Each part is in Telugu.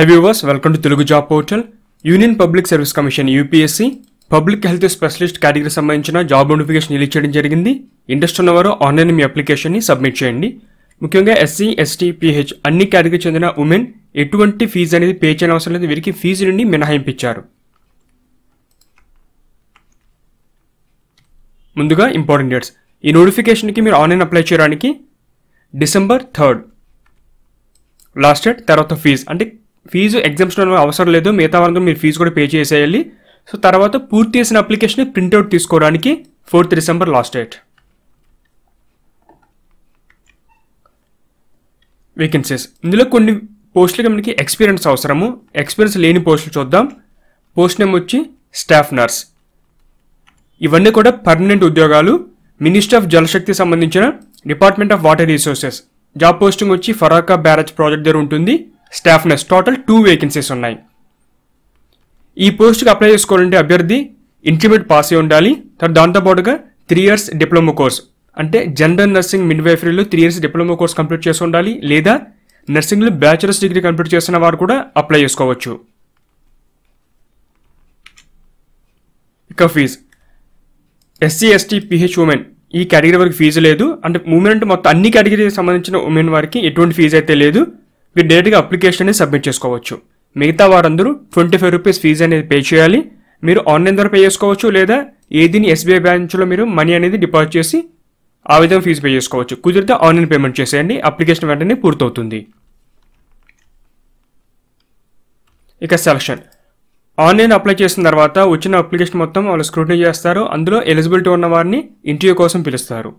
high viewers welcome to Telugu job portal union public service commission UPSC public health specialist category సంబంధించిన జాబ్ నోటిఫికేషన్ రిలీజ్ చేయడం జరిగింది ఇంట్రెస్ట్ ఉన్నవారు ఆన్లైన్ మీ అప్లికేషన్ని సబ్మిట్ చేయండి ముఖ్యంగా ఎస్సీ ఎస్టీ పిహెచ్ అన్ని కేటగిరీ చెందిన ఉమెన్ ఎటువంటి ఫీజు అనేది పే చేయని అవసరం లేదు వీరికి ఫీజు నుండి మినహాయింపించారు ముందుగా ఇంపార్టెంట్ డేట్స్ ఈ నోటిఫికేషన్కి మీరు ఆన్లైన్ అప్లై చేయడానికి డిసెంబర్ థర్డ్ లాస్ట్ డేట్ తర్వాత ఫీజ్ అంటే ఫీజు ఎగ్జామ్షన్ అవసరం లేదు మిగతా వరకు మీరు ఫీజు కూడా పే చేసేయాలి సో తర్వాత పూర్తి చేసిన అప్లికేషన్ ప్రింట్అవుట్ తీసుకోవడానికి fourth December last date vacancies ఇందులో కొన్ని పోస్టులకి మనకి ఎక్స్పీరియన్స్ అవసరము ఎక్స్పీరియన్స్ లేని పోస్టులు చూద్దాం పోస్ట్ నేమ్ వచ్చి స్టాఫ్ నర్స్ ఇవన్నీ కూడా పర్మనెంట్ ఉద్యోగాలు మినిస్ట్రీ ఆఫ్ జలశక్తి సంబంధించిన department of water resources job posting వచ్చి ఫరాకా బ్యారేజ్ ప్రాజెక్ట్ దగ్గర ఉంటుంది staff nurse total two vacancies ఉన్నాయి ఈ పోస్ట్కి అప్లై చేసుకోవాలంటే అభ్యర్థి ఇంటర్మీడియట్ పాస్ అయి ఉండాలి తర్వాత దాంతోపాటుగా త్రీ ఇయర్స్ డిప్లొమా కోర్స్ అంటే జనరల్ నర్సింగ్ వైఫరీలో three years diploma course complete చేసి ఉండాలి లేదా నర్సింగ్లో బ్యాచిలర్స్ డిగ్రీ కంప్లీట్ చేసిన వారు కూడా అప్లై చేసుకోవచ్చు ఇక fee SC ST PH women ఈ కేటగిరీ వరకు ఫీజు లేదు అంటే ఉమెన్ అంటే మొత్తం అన్ని కేటగిరీకి సంబంధించిన ఉమెన్ వారికి ఎటువంటి ఫీజు అయితే లేదు మీరు డైరెక్ట్గా అప్లికేషన్ సబ్మిట్ చేసుకోవచ్చు మిగతా వారందరూ ట్వంటీ ఫైవ్ రూపీస్ ఫీజు అనేది పే చేయాలి మీరు ఆన్లైన్ ద్వారా పే చేసుకోవచ్చు లేదా ఏదీని ఎస్బీఐ బ్యాంక్లో మీరు మనీ అనేది డిపాజిట్ చేసి ఆ విధంగా ఫీజు పే చేసుకోవచ్చు కుదిరితే ఆన్లైన్ పేమెంట్ చేసేయండి అప్లికేషన్ వెంటనే పూర్తవుతుంది ఇక సెలక్షన్ ఆన్లైన్ అప్లై చేసిన తర్వాత వచ్చిన అప్లికేషన్ మొత్తం వాళ్ళు స్క్రూటినీ చేస్తారు అందులో ఎలిజిబిలిటీ ఉన్న వారిని ఇంటర్వ్యూ కోసం పిలుస్తారు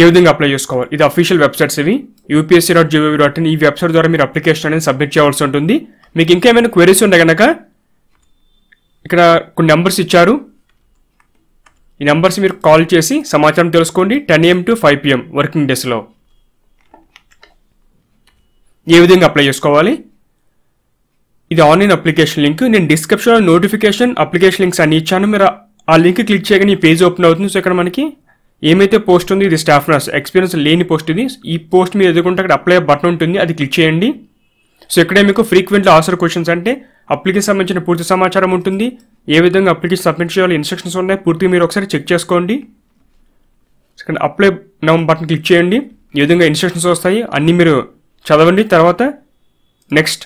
ఏ విధంగా అప్లై చేసుకోవాలి ఇది అఫీషియల్ వెబ్సైట్స్ ఇవి UPSC dot G V dot in ఈ వెబ్సైట్ ద్వారా మీరు అప్లికేషన్ అనేది సబ్మిట్ చేయాల్సి ఉంటుంది మీకు ఇంకా ఏమైనా క్వరీస్ ఉంటే కనుక ఇక్కడ కొన్ని నెంబర్స్ ఇచ్చారు ఈ నెంబర్స్ మీరు కాల్ చేసి సమాచారం తెలుసుకోండి ten AM to five PM working డేస్లో ఏ విధంగా అప్లై చేసుకోవాలి ఇది ఆన్లైన్ అప్లికేషన్ లింక్ నేను డిస్క్రిప్షన్లో నోటిఫికేషన్ అప్లికేషన్ లింక్స్ అన్ని ఇచ్చాను మీరు ఆ లింక్ క్లిక్ చేయగానే ఈ పేజ్ ఓపెన్ అవుతుంది సో ఇక్కడ మనకి ఏమైతే పోస్ట్ ఉంది ఇది స్టాఫ్ నర్స్ ఎక్స్పీరియన్స్ లేని పోస్ట్ ఇది ఈ పోస్ట్ మీరు ఎదుర్కొంటే అక్కడ అప్లై బటన్ ఉంటుంది అది క్లిక్ చేయండి సో ఇక్కడే మీకు ఫ్రీక్వెంట్లీ ఆన్సర్ క్వశ్చన్స్ అంటే అప్లికేషన్ సంబంధించిన పూర్తి సమాచారం ఉంటుంది ఏ విధంగా అప్లికేషన్ సబ్మిట్ చేయాలి ఇన్స్ట్రక్షన్స్ ఉన్నాయి పూర్తిగా మీరు ఒకసారి చెక్ చేసుకోండి second apply now button click చేయండి ఏ విధంగా ఇన్స్ట్రక్షన్స్ వస్తాయి అన్నీ మీరు చదవండి తర్వాత నెక్స్ట్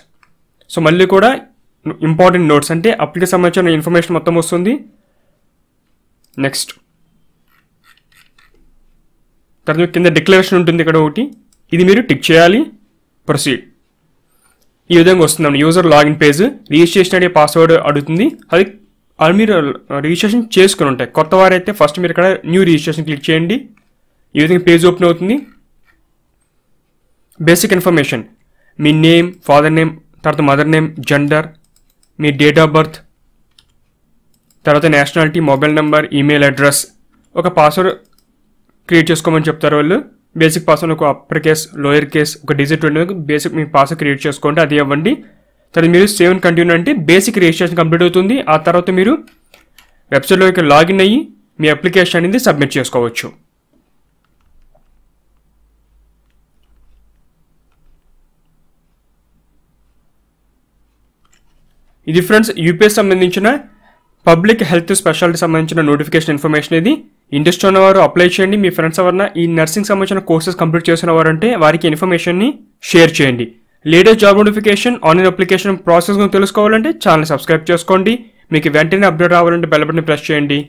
సో మళ్ళీ కూడా ఇంపార్టెంట్ నోట్స్ అంటే అప్లికేషన్ సంబంధించిన ఇన్ఫర్మేషన్ మొత్తం వస్తుంది నెక్స్ట్ తర్వాత కింద డిక్లరేషన్ ఉంటుంది ఇక్కడ ఒకటి ఇది మీరు టిక్ చేయాలి ప్రొసీడ్ ఈ విధంగా వస్తుందండి యూజర్ లాగిన్ పేజ్ రిజిస్ట్రేషన్ అయ్యే పాస్వర్డ్ అడుగుతుంది అది అది మీరు రిజిస్ట్రేషన్ చేసుకుని ఉంటాయి కొత్త వారైతే ఫస్ట్ మీరు ఇక్కడ న్యూ రిజిస్ట్రేషన్ క్లిక్ చేయండి ఈ విధంగా పేజ్ ఓపెన్ అవుతుంది బేసిక్ ఇన్ఫర్మేషన్ మీ నేమ్ ఫాదర్ నేమ్ తర్వాత మదర్ నేమ్ జెండర్ మీ డేట్ ఆఫ్ బర్త్ తర్వాత nationality mobile number email address ఒక పాస్వర్డ్ క్రియేట్ చేసుకోమని చెప్తారు వాళ్ళు బేసిక్ పాస్ ఒక అప్పర్ కేస్ లోయర్ కేస్ ఒక డిజిట్ ఉండేందుకు బేసిక్ మీ పాస్ క్రియేట్ చేసుకోండి అది ఇవ్వండి తర్వాత మీరు సేవ్ అండ్ కంటిన్యూ అంటే బేసిక్ రిజిస్ట్రేషన్ కంప్లీట్ అవుతుంది ఆ తర్వాత మీరు వెబ్సైట్లోకి లాగిన్ అయ్యి మీ అప్లికేషన్ అనేది సబ్మిట్ చేసుకోవచ్చు ఇది ఫ్రెండ్స్ యూపీఎస్ సంబంధించిన పబ్లిక్ హెల్త్ స్పెషాలిటీ సంబంధించిన నోటిఫికేషన్ ఇన్ఫర్మేషన్ ఇది ఇంట్రెస్ట్ ఉన్నవారు అప్లై చేయండి మీ ఫ్రెండ్స్ ఎవరైనా ఈ నర్సింగ్ సంబంధించిన కోర్సెస్ కంప్లీట్ చేసిన వారంటే వారికి ఇన్ఫర్మేషన్ని షేర్ చేయండి latest job notification online application process తెలుసుకోవాలంటే ఛానల్ సబ్స్క్రైబ్ చేసుకోండి మీకు వెంటనే అప్డేట్ రావాలంటే బెల్ బటన్ ప్రెస్ చేయండి